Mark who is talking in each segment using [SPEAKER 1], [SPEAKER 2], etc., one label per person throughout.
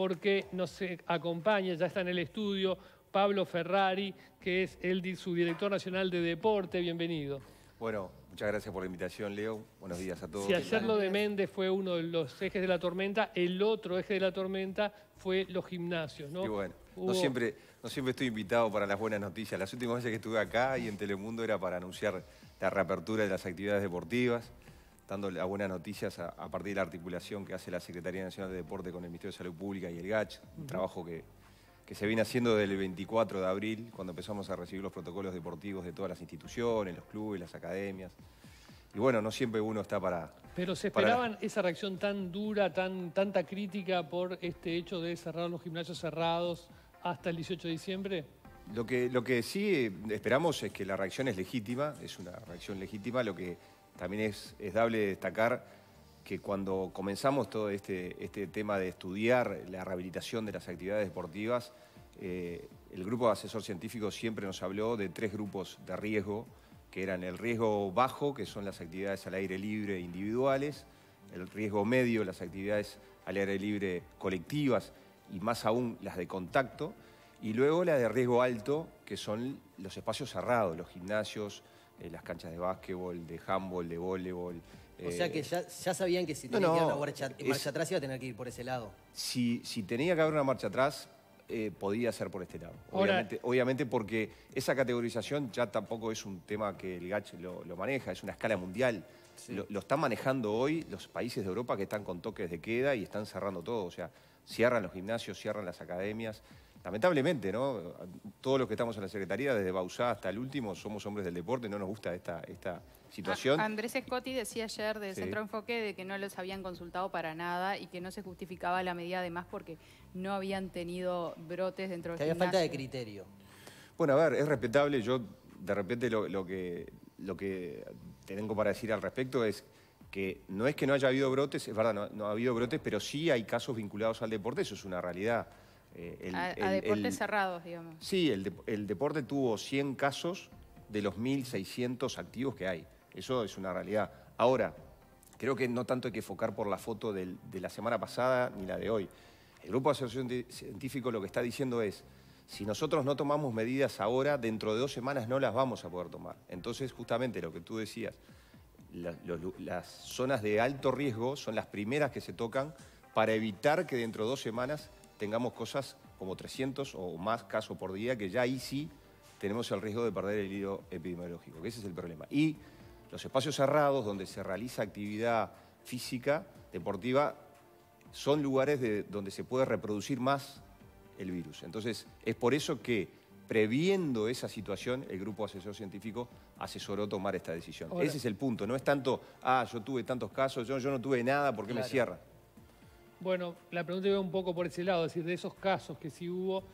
[SPEAKER 1] porque nos acompaña, ya está en el estudio, Pablo Ferrari, que es el, su director nacional de deporte. Bienvenido.
[SPEAKER 2] Bueno, muchas gracias por la invitación, Leo. Buenos días a todos. Si ayer de
[SPEAKER 1] Méndez fue uno de los ejes de la tormenta, el otro eje de la tormenta fue los gimnasios, ¿no? bueno, siempre,
[SPEAKER 2] no siempre estoy invitado para las buenas noticias. Las últimas veces que estuve acá y en Telemundo era para anunciar la reapertura de las actividades deportivas dando las buenas noticias a, partir de la articulación que hace la Secretaría Nacional de Deporte con el Ministerio de Salud Pública y el GACH, un trabajo que, que se viene haciendo desde el 24 de abril, cuando empezamos a recibir los protocolos deportivos de todas las instituciones, los clubes, las academias. Y bueno, no siempre uno está para... Pero se esperaban
[SPEAKER 1] esa reacción tan dura, tan, tanta crítica por este hecho de cerrar los gimnasios cerrados hasta el 18 de diciembre.
[SPEAKER 2] Lo que, lo que sí eh, esperamos es que la reacción es legítima, es una reacción legítima. Lo que también es, dable destacar que cuando comenzamos todo este, este, tema de estudiar la rehabilitación de las actividades deportivas, eh, el grupo de asesor científico siempre nos habló de tres grupos de riesgo, que eran el riesgo bajo, que son las actividades al aire libre individuales, el riesgo medio, las actividades al aire libre colectivas y más aún las de contacto, y luego la de riesgo alto, que son los espacios cerrados, los gimnasios, eh, las canchas de básquetbol, de handball, de voleibol. O sea eh, que
[SPEAKER 3] ya, sabían que si tenía que una marcha, atrás iba a tener que ir por ese lado.
[SPEAKER 2] Si, si tenía que haber una marcha atrás, eh, podía ser por este lado. Obviamente, porque esa categorización ya tampoco es un tema que el GACH lo, maneja, es una escala mundial. Lo, lo, están manejando hoy los países de Europa que están con toques de queda y están cerrando todo. O sea, cierran los gimnasios, cierran las academias lamentablemente, ¿no? Todos los que estamos en la Secretaría, desde Bausá hasta el último, somos hombres del deporte, no nos gusta esta, situación. Andrés
[SPEAKER 4] Scotti decía ayer de Centro Enfoque de que no los habían consultado para nada y que no se justificaba la medida además porque no habían tenido brotes dentro de que Había falta de
[SPEAKER 2] criterio. Bueno, a ver, es respetable. Yo, de repente, lo, que, lo que tengo para decir al respecto es que no es que no haya habido brotes, es verdad, no ha habido brotes, pero sí hay casos vinculados al deporte, eso es una realidad. Eh, el, a, deportes
[SPEAKER 4] cerrados, digamos.
[SPEAKER 2] Sí, el, deporte tuvo 100 casos de los 1.600 activos que hay. Eso es una realidad. Ahora, creo que no tanto hay que enfocar por la foto de la semana pasada ni la de hoy. El Grupo de Asociación Científico lo que está diciendo es, si nosotros no tomamos medidas ahora, dentro de dos semanas no las vamos a poder tomar. Entonces, justamente lo que tú decías, las zonas de alto riesgo son las primeras que se tocan para evitar que dentro de dos semanas tengamos cosas como 300 o más casos por día, que ya ahí sí tenemos el riesgo de perder el hilo epidemiológico, que ese es el problema. Y los espacios cerrados donde se realiza actividad física, deportiva, son lugares de, donde se puede reproducir más el virus. Entonces, es por eso que previendo esa situación, el grupo asesor científico asesoró tomar esta decisión. Ese es el punto, no es tanto, ah, yo tuve tantos casos, yo, yo no tuve nada, ¿por qué me cierra
[SPEAKER 1] bueno, la pregunta iba un poco por ese lado, es decir, de esos casos que sí hubo,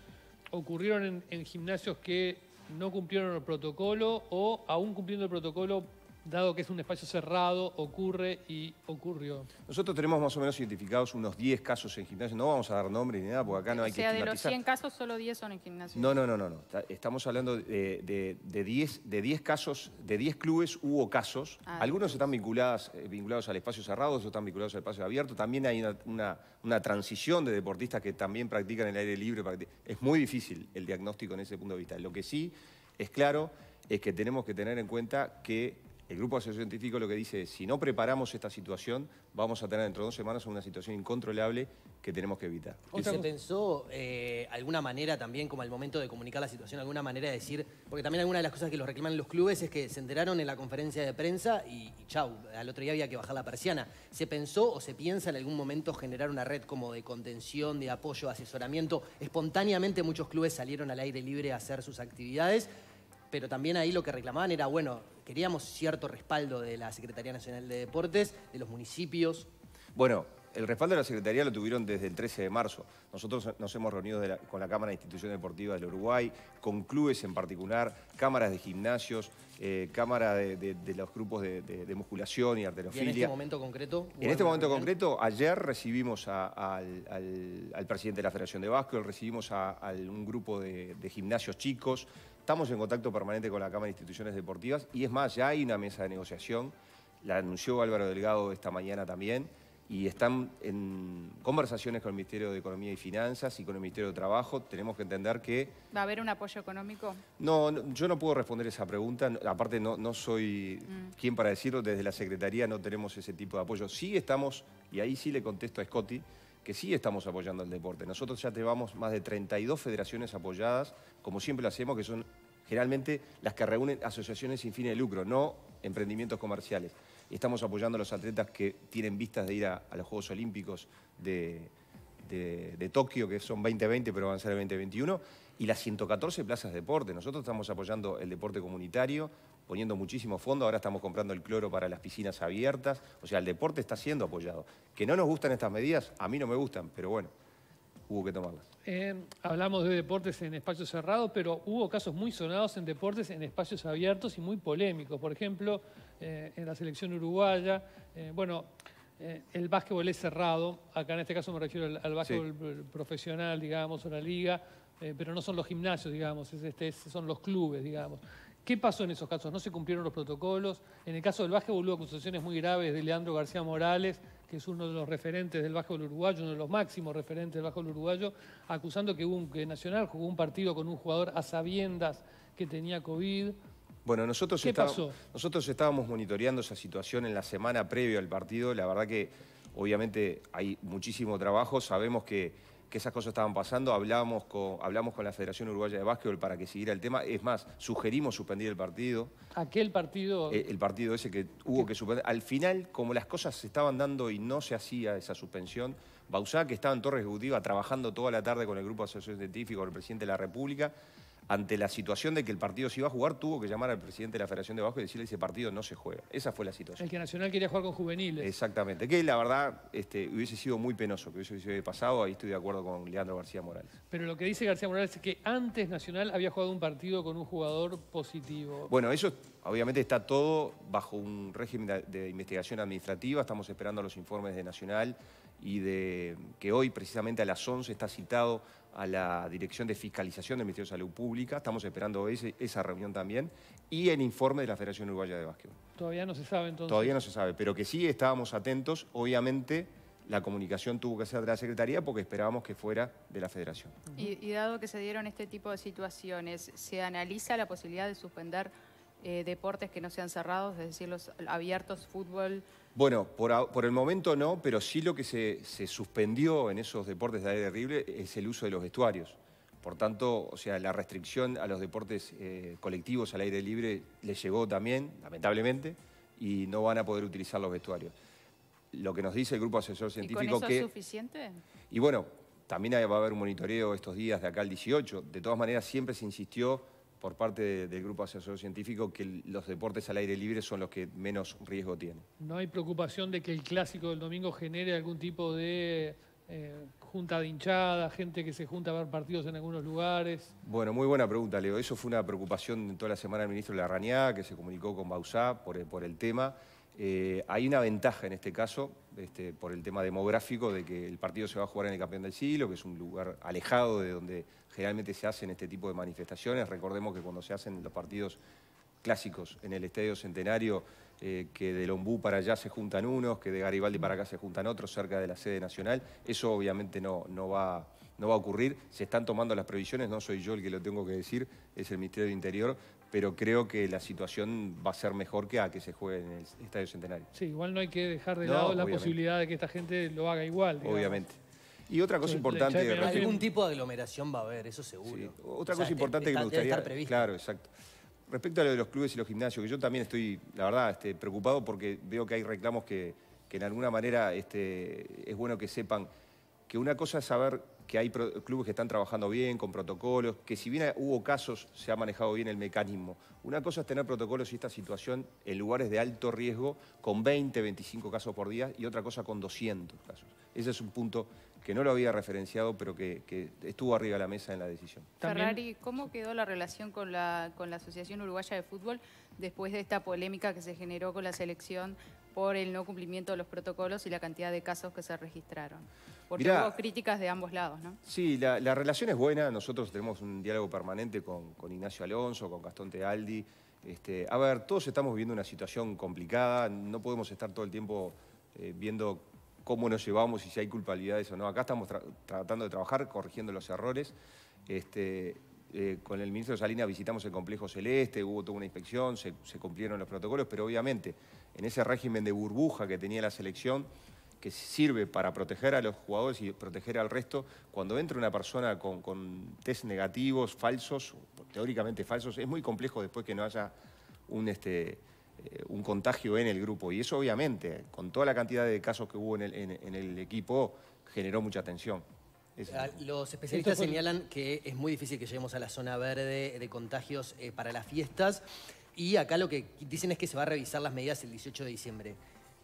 [SPEAKER 1] ¿ocurrieron en, gimnasios que no cumplieron el protocolo o aún cumpliendo el protocolo dado que es un espacio cerrado, ocurre y ocurrió.
[SPEAKER 2] Nosotros tenemos más o menos identificados unos 10 casos en gimnasio. No vamos a dar nombres ni nada, porque acá no hay que O sea, de los 100
[SPEAKER 4] casos, solo 10 son en gimnasio.
[SPEAKER 2] No, no, no, no. no. Estamos hablando de, 10, casos, de 10 clubes hubo casos. Ah, Algunos están vinculados, eh, vinculados al espacio cerrado, otros están vinculados al espacio abierto. También hay una, una transición de deportistas que también practican el aire libre. Es muy difícil el diagnóstico en ese punto de vista. Lo que sí es claro es que tenemos que tener en cuenta que el grupo asesor científico lo que dice es, si no preparamos esta situación, vamos a tener dentro de dos semanas una situación incontrolable que tenemos que evitar.
[SPEAKER 3] se pensó eh, alguna manera también, como al momento de comunicar la situación, alguna manera de decir, porque también alguna de las cosas que los reclaman los clubes es que se enteraron en la conferencia de prensa y, y chau, al otro día había que bajar la persiana. ¿Se pensó o se piensa en algún momento generar una red como de contención, de apoyo, asesoramiento? Espontáneamente muchos clubes salieron al aire libre a hacer sus actividades pero también ahí lo que reclamaban era, bueno, queríamos cierto respaldo de la Secretaría Nacional de Deportes, de los municipios.
[SPEAKER 2] Bueno, el respaldo de la Secretaría lo tuvieron desde el 13 de marzo. Nosotros nos hemos reunido con la Cámara de Instituciones Deportivas del Uruguay, con clubes en particular, cámaras de gimnasios, eh, cámara de, los grupos de, musculación y arterofilia. ¿Y en este
[SPEAKER 3] momento concreto? En este momento
[SPEAKER 2] concreto, ayer recibimos al, presidente de la Federación de Vasco, recibimos a un grupo de gimnasios chicos, Estamos en contacto permanente con la Cámara de Instituciones Deportivas y es más, ya hay una mesa de negociación, la anunció Álvaro Delgado esta mañana también, y están en conversaciones con el Ministerio de Economía y Finanzas y con el Ministerio de Trabajo. Tenemos que entender que...
[SPEAKER 4] ¿Va a haber un apoyo económico?
[SPEAKER 2] No, yo no puedo responder esa pregunta. Aparte, no, no soy mm. quien para decirlo. Desde la Secretaría no tenemos ese tipo de apoyo. Sí estamos, y ahí sí le contesto a Scotty que sí estamos apoyando el deporte. Nosotros ya llevamos más de 32 federaciones apoyadas, como siempre lo hacemos, que son generalmente las que reúnen asociaciones sin fines de lucro, no emprendimientos comerciales. Estamos apoyando a los atletas que tienen vistas de ir a, los Juegos Olímpicos de, Tokio, que son 2020, pero van a ser 2021, y las 114 plazas de deporte. Nosotros estamos apoyando el deporte comunitario, poniendo muchísimo fondo, ahora estamos comprando el cloro para las piscinas abiertas, o sea, el deporte está siendo apoyado. Que no nos gustan estas medidas, a mí no me gustan, pero bueno, hubo que tomarlas.
[SPEAKER 1] Eh, hablamos de deportes en espacios cerrados, pero hubo casos muy sonados en deportes en espacios abiertos y muy polémicos. Por ejemplo, eh, en la selección uruguaya, eh, bueno, el básquetbol es cerrado, acá en este caso me refiero al, básquetbol profesional, digamos, o la liga, pero no son los gimnasios, digamos, este, son los clubes, digamos. ¿Qué pasó en esos casos? No se cumplieron los protocolos. En el caso del básquetbol hubo acusaciones muy graves de Leandro García Morales, que es uno de los referentes del básquetbol uruguayo, uno de los máximos referentes del básquetbol uruguayo, acusando que, un, Nacional jugó un partido con un jugador a sabiendas que tenía COVID.
[SPEAKER 2] Bueno, nosotros, nosotros estábamos monitoreando esa situación en la semana previa al partido. La verdad que obviamente hay muchísimo trabajo. Sabemos que esas cosas estaban pasando, hablamos con, hablamos con la Federación Uruguaya de Básquetbol para que siguiera el tema. Es más, sugerimos suspendir el partido. ¿Aquel partido? Eh, el partido ese que hubo que suspender. Al final, como las cosas se estaban dando y no se hacía esa suspensión, Bausá, que estaba en Torre Ejecutiva trabajando toda la tarde con el Grupo de Asociación Científica, con el Presidente de la República, ante la situación de que el partido se iba a jugar, tuvo que llamar al presidente de la Federación de Bajo y decirle ese partido no se juega. Esa fue la situación.
[SPEAKER 1] El que Nacional quería jugar con
[SPEAKER 2] juveniles. Exactamente, que la verdad este, hubiese sido muy penoso, que hubiese pasado, ahí estoy de acuerdo con Leandro García Morales.
[SPEAKER 1] Pero lo que dice García Morales es que antes Nacional había jugado un partido con un jugador positivo. Bueno,
[SPEAKER 2] eso obviamente está todo bajo un régimen de investigación administrativa, estamos esperando los informes de Nacional y de que hoy precisamente a las 11 está citado a la Dirección de Fiscalización del Ministerio de Salud Pública. Estamos esperando esa reunión también. Y el informe de la Federación Uruguaya de Básquetbol.
[SPEAKER 1] Todavía no se sabe entonces. Todavía no se
[SPEAKER 2] sabe, pero que sí estábamos atentos. Obviamente la comunicación tuvo que ser de la Secretaría porque esperábamos que fuera de la Federación.
[SPEAKER 4] y dado que se dieron este tipo de situaciones, ¿se analiza la posibilidad de suspender eh, deportes que no sean cerrados, es decir, los abiertos, fútbol?
[SPEAKER 2] Bueno, por, el momento no, pero sí lo que se, suspendió en esos deportes de aire libre es el uso de los vestuarios. Por tanto, o sea, la restricción a los deportes eh, colectivos al aire libre les llegó también, lamentablemente, y no van a poder utilizar los vestuarios. Lo que nos dice el grupo asesor científico ¿Y es
[SPEAKER 4] suficiente?
[SPEAKER 2] Y bueno, también va a haber un monitoreo estos días de acá al 18. De todas maneras, siempre se insistió por parte del Grupo Asesor Científico que los deportes al aire libre son los que menos riesgo tienen.
[SPEAKER 1] ¿No hay preocupación de que el clásico del domingo genere algún tipo de eh, junta de hinchada, gente que se junta a ver partidos en algunos lugares?
[SPEAKER 2] Bueno, muy buena pregunta, Leo. Eso fue una preocupación toda la semana del ministro Larrañá, que se comunicó con Bausá por eh, por el tema. Eh, hay una ventaja en este caso, este, por el tema demográfico, de que el partido se va a jugar en el Campeón del Siglo, que es un lugar alejado de donde generalmente se hacen este tipo de manifestaciones. Recordemos que cuando se hacen los partidos clásicos en el Estadio Centenario, eh, que de Lombú para allá se juntan unos, que de Garibaldi para acá se juntan otros cerca de la sede nacional, eso obviamente no, va no va a ocurrir. Se están tomando las previsiones, no soy yo el que lo tengo que decir, es el Ministerio del Interior, pero creo que la situación va a ser mejor que a que se juegue en el Estadio Centenario.
[SPEAKER 1] Sí, igual no hay
[SPEAKER 3] que dejar
[SPEAKER 2] de lado la posibilidad
[SPEAKER 1] de que esta gente lo haga igual. Obviamente. Y otra cosa importante...
[SPEAKER 3] De algún tipo de aglomeración va a haber, eso seguro. Otra cosa importante que me gustaría... estar previsto.
[SPEAKER 2] Claro, exacto. Respecto a lo de los clubes y los gimnasios, que yo también estoy, la verdad, este, preocupado porque veo que hay reclamos que, que en alguna manera este, es bueno que sepan que una cosa es saber que hay clubes que están trabajando bien con protocolos, que si bien hubo casos, se ha manejado bien el mecanismo. Una cosa es tener protocolos y esta situación en lugares de alto riesgo con 20, 25 casos por día y otra cosa con 200 casos. Ese es un punto que no lo había referenciado, pero que, estuvo arriba de la mesa en la decisión.
[SPEAKER 4] Ferrari, ¿cómo quedó la relación con la, con la Asociación Uruguaya de Fútbol después de esta polémica que se generó con la selección por el no cumplimiento de los protocolos y la cantidad de casos que se registraron? Porque críticas de ambos lados,
[SPEAKER 2] ¿no? Sí, la, relación es buena. Nosotros tenemos un diálogo permanente con, Ignacio Alonso, con Gastón Tealdi. Este, a ver, todos estamos viviendo una situación complicada. No podemos estar todo el tiempo eh, viendo cómo nos llevamos y si hay culpabilidades o no. Acá estamos tratando de trabajar, corrigiendo los errores. Este, eh, con el ministro Salinas visitamos el complejo celeste, hubo toda una inspección, se cumplieron los protocolos, pero obviamente en ese régimen de burbuja que tenía la selección que sirve para proteger a los jugadores y proteger al resto, cuando entra una persona con, test negativos, falsos, teóricamente falsos, es muy complejo después que no haya un, este, eh, un contagio en el grupo. Y eso obviamente, con toda la cantidad de casos que hubo en el, equipo, generó mucha tensión. Ah,
[SPEAKER 3] los especialistas señalan que es muy difícil que lleguemos a la zona verde de contagios eh, para las fiestas. Y acá lo que dicen es que se va a revisar las medidas el 18 de diciembre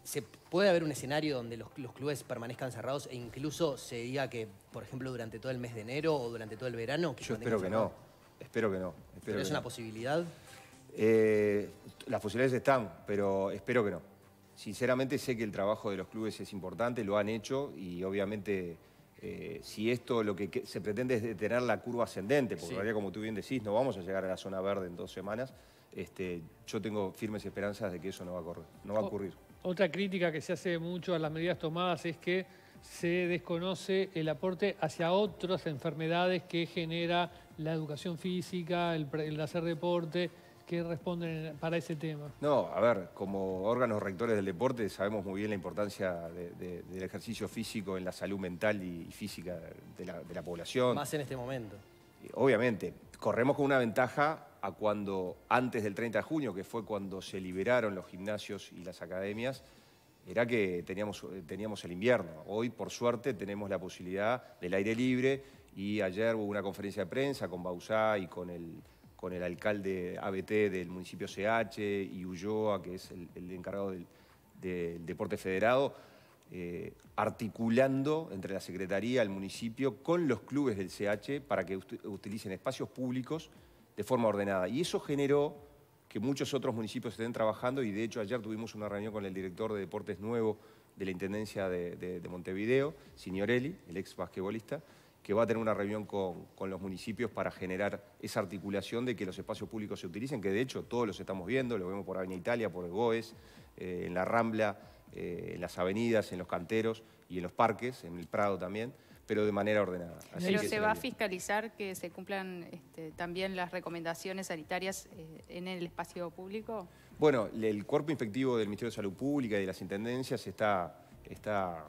[SPEAKER 3] se puede haber un escenario donde los, clubes permanezcan cerrados e incluso se diga que, por ejemplo, durante todo el mes de enero o durante todo el verano. Yo espero que no,
[SPEAKER 2] espero que no. ¿Pero es una posibilidad? Eh, las posibilidades están, pero espero que no. Sinceramente sé que el trabajo de los clubes es importante, lo han hecho y obviamente eh, si esto lo que se pretende es detener la curva ascendente, porque como tú bien decís, no vamos a llegar a la zona verde en dos semanas, este, yo tengo firmes esperanzas de que eso no va a, no va a ocurrir.
[SPEAKER 1] Otra crítica que se hace mucho a las medidas tomadas es que se desconoce el aporte hacia otras enfermedades que genera la educación física, el, hacer deporte. que responden para ese tema?
[SPEAKER 2] No, a ver, como órganos rectores del deporte sabemos muy bien la importancia del ejercicio físico en la salud mental y, física de la, de la población. Más en este momento. Eh, obviamente, corremos con una ventaja a cuando antes del 30 de junio, que fue cuando se liberaron los gimnasios y las academias, era que teníamos, teníamos el invierno. Hoy, por suerte, tenemos la posibilidad del aire libre y ayer hubo una conferencia de prensa con Bausá y con el, con el alcalde ABT del municipio CH y Ulloa, que es el, encargado del, deporte federado, eh, articulando entre la Secretaría, el municipio, con los clubes del CH para que utilicen espacios públicos de forma ordenada. Y eso generó que muchos otros municipios estén trabajando y de hecho ayer tuvimos una reunión con el director de Deportes Nuevo de la Intendencia de, Montevideo, Signorelli, el ex basquetbolista, que va a tener una reunión con, los municipios para generar esa articulación de que los espacios públicos se utilicen, que de hecho todos los estamos viendo, lo vemos por Avenida Italia, por el Goes, eh, en la Rambla, eh, en las avenidas, en los canteros y en los parques, en el Prado también pero de manera ordenada. pero se va a
[SPEAKER 4] fiscalizar que se cumplan este, también las recomendaciones sanitarias eh, en el espacio público.
[SPEAKER 2] Bueno, el cuerpo infectivo del Ministerio de Salud Pública y de las intendencias está, está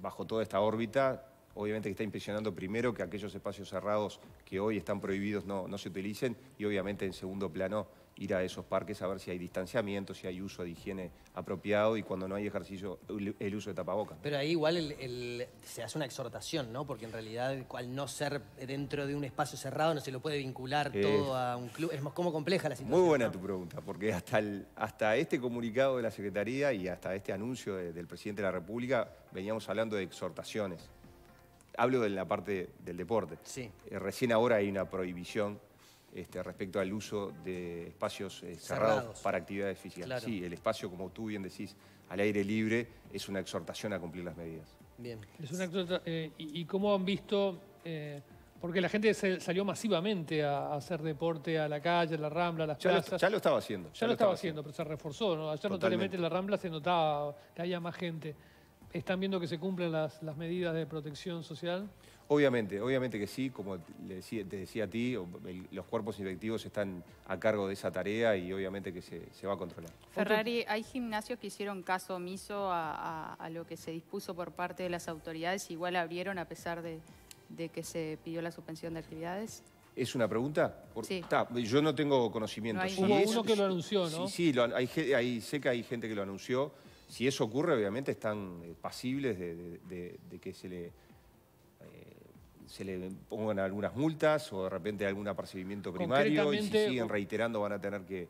[SPEAKER 2] bajo toda esta órbita. Obviamente que está impresionando primero que aquellos espacios cerrados que hoy están prohibidos no, no se utilicen y obviamente en segundo plano ir a esos parques a ver si hay distanciamiento, si hay uso de higiene apropiado y cuando no hay ejercicio, el uso de tapabocas.
[SPEAKER 3] Pero ahí igual se hace una exhortación, ¿no? Porque en realidad, al no ser dentro de un espacio cerrado, no se lo puede vincular todo a un club. Es como compleja la situación. Muy
[SPEAKER 2] buena tu pregunta, porque hasta, este comunicado de la Secretaría y hasta este anuncio del presidente de la República veníamos hablando de exhortaciones. Hablo de la parte del deporte. Sí. Eh, recién ahora hay una prohibición este, respecto al uso de espacios eh, cerrados, para actividades físicas. Sí, el espacio, como tú bien decís, al aire libre es una exhortación a cumplir las medidas.
[SPEAKER 1] Bien. Eh, y, cómo han visto, eh, porque la gente salió masivamente a, hacer deporte a la calle, a la rambla, las plazas.
[SPEAKER 2] ya lo estaba haciendo. Ya, lo, estaba, haciendo,
[SPEAKER 1] pero se reforzó. ¿no? Ayer notablemente en la rambla se notaba que había más gente. ¿Están viendo que se cumplen las, las medidas de protección social?
[SPEAKER 2] Obviamente, obviamente que sí, como te decía, a ti, los cuerpos directivos están a cargo de esa tarea y obviamente que se, va a controlar.
[SPEAKER 4] Ferrari, hay gimnasios que hicieron caso omiso a, lo que se dispuso por parte de las autoridades, igual abrieron a pesar de, que se pidió la suspensión de actividades.
[SPEAKER 2] ¿Es una pregunta? sí. yo no tengo conocimiento. uno que lo anunció, ¿no? Sí, sí sé que hay gente que lo anunció. Si eso ocurre, obviamente están eh, pasibles de que se le se le pongan algunas multas o de repente algún apercibimiento primario y si siguen reiterando van a tener que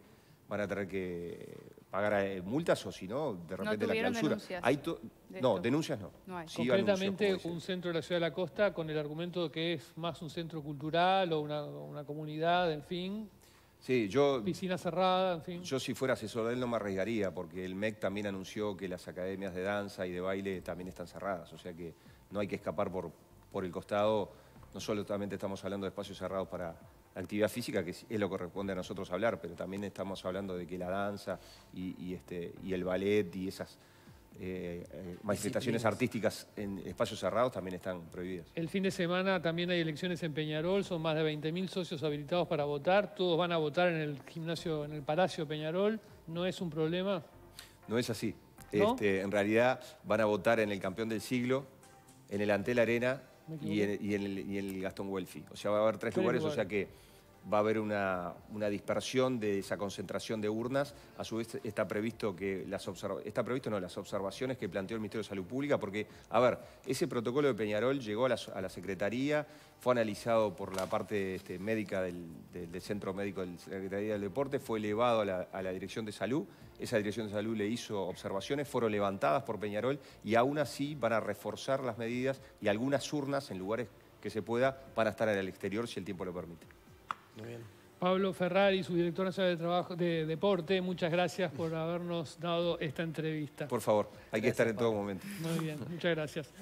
[SPEAKER 2] van a tener que pagar eh, multas o si no, de repente la clausura. Hay no, denuncias no. no hay. Concretamente
[SPEAKER 1] un centro de la ciudad de la costa con el argumento de que es más un centro cultural o una, una comunidad, en fin,
[SPEAKER 2] Sí, yo... Piscina cerrada, en fin. Yo si fuera asesor de él no me arriesgaría, porque el MEC también anunció que las academias de danza y de baile también están cerradas, o sea que no hay que escapar por, por el costado, no solamente estamos hablando de espacios cerrados para actividad física, que es lo que corresponde a nosotros hablar, pero también estamos hablando de que la danza y, este, y el ballet y esas eh, eh, manifestaciones artísticas en espacios cerrados también están prohibidas.
[SPEAKER 1] El fin de semana también hay elecciones en Peñarol, son más de 20.000 socios habilitados para votar, todos van a votar en el gimnasio, en el Palacio Peñarol, ¿no es un problema?
[SPEAKER 2] No es así. Este, en realidad van a votar en el campeón del siglo, en el Antel Arena y el, y, el, Gastón Welfi. O sea, va a haber tres, lugares, o sea que va a haber una, dispersión de esa concentración de urnas. A su vez está previsto que las está previsto no, las observaciones que planteó el Ministerio de Salud Pública, porque, a ver, ese protocolo de Peñarol llegó a la, Secretaría, fue analizado por la parte este, médica del, Centro Médico de la Secretaría del Deporte, fue elevado a la, Dirección de Salud, esa Dirección de Salud le hizo observaciones, fueron levantadas por Peñarol y aún así van a reforzar las medidas y algunas urnas en lugares que se pueda para estar en el exterior si el tiempo lo permite.
[SPEAKER 1] Pablo Ferrari, su director nacional de, trabajo, de Deporte, muchas gracias por habernos dado esta entrevista.
[SPEAKER 2] Por favor, hay que estar en todo momento. Muy
[SPEAKER 1] bien, muchas gracias.